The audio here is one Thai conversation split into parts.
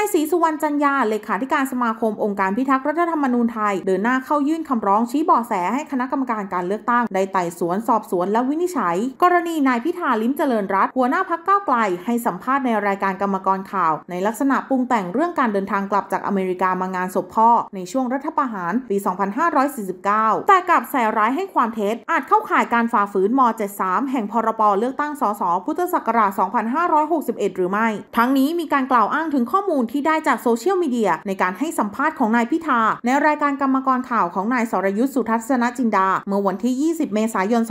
ายศรีสุวรรณจันยาเลขาธิการสมาคมองค์การพิทักษ์รัฐธรรมนูญไทย เดินหน้าเข้ายื่นคำร้องชี้บ่อแสให้คณะกรรมการการเลือกตั้ง ได้ไต่สวนสอบสวนและวินิจฉัย กรณีนายพิธาลิ้มเจริญรัตหัวหน้าพักก้าไกล ให้สัมภาษณ์ในรายการกรรมกรข่าว ในลักษณะปรุงแต่งเรื่องการเดินทางกลับจากอเมริกามางานศพพ่อในช่วงรัฐประหารปี 2549 แต่กลับแสร้ายให้ความเท็จอาจเข้าข่ายการฝ่าฝืนม .73 แห่งพรบเลือกตั้งสสพุทธศักราช 2561 หรือไม่ ทั้งนี้มีการกล่าวอ้างถึงข้อมูลที่ได้จากโซเชียลมีเดียในการให้สัมภาษณ์ของนายพิธา ในรายการกรรมกรข่าวของนายสรยุทธสุทัศนจินดา เมื่อวันที่ 20 เมษายน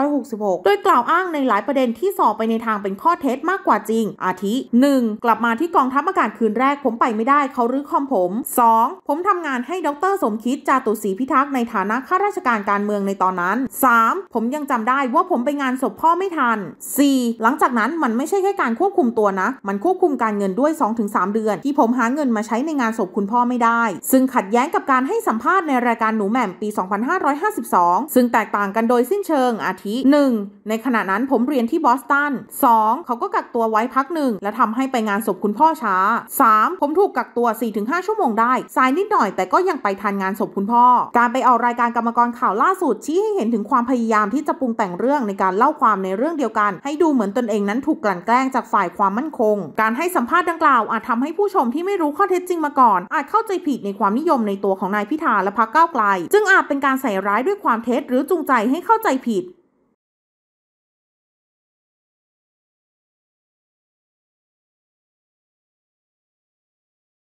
2566โดยกล่าวอ้างในหลายประเด็นที่สอบไปในทางเป็นข้อเท็จมากกว่าจริง อาทิ 1. กลับมาที่กองทัพอากาศคืนแรกผมไปไม่ได้เขารื้อคอมผม 2. ผมทำงานให้ดรสมคิดจาตุศรีพิทักษ์ในฐานะข้าราชการการเมืองในตอนนั้น 3. ผมยังจำได้ว่าผมไปงานศพพ่อไม่ทัน 4. หลังจากนั้นมันไม่ใช่แค่การควบคุมตัวนะ มันควบคุมการเงินด้วย 2-3เดือนอนที่ผมหาเงินมาใช้ในงานศพคุณพ่อไม่ได้ ซึ่งขัดแย้งกับการให้สัมภาษณ์ในรายการหนูแหม่ม ปี 2552 ซึ่งแตกต่างกันโดยสิ้นเชิงอาทิ 1ในขณะนั้นผมเรียนที่บอสตัน 2. เขาก็กักตัวไว้พักหนึ่งและทำให้ไปงานศพคุณพ่อช้า 3. ผมถูกกักตัว 4-5 ชั่วโมงได้ สายนิดหน่อยแต่ก็ยังไปทานงานศพคุณพ่อ การไปออารายการกรรมกรข่าวล่าสุดชี้ให้เห็นถึงความพยายามที่จะปรุงแต่งเรื่องในการเล่าความในเรื่องเดียวกัน ให้ดูเหมือนตนเองนั้นถูกกลั่นแกล้งจากฝ่ายความมั่นคง การให้สัมภาษณ์ดังกล่าวอาจทำให้ผู้ชมที่ไม่รู้ข้อเท็จจริงมาก่อน อาจเข้าใจผิดในความนิยมในตัวของนายพิธาและพรรคก้าวไกลจึงอาจเป็นการใส่ร้ายด้วยความเท็จหรือจูงใจให้เข้าใจผิด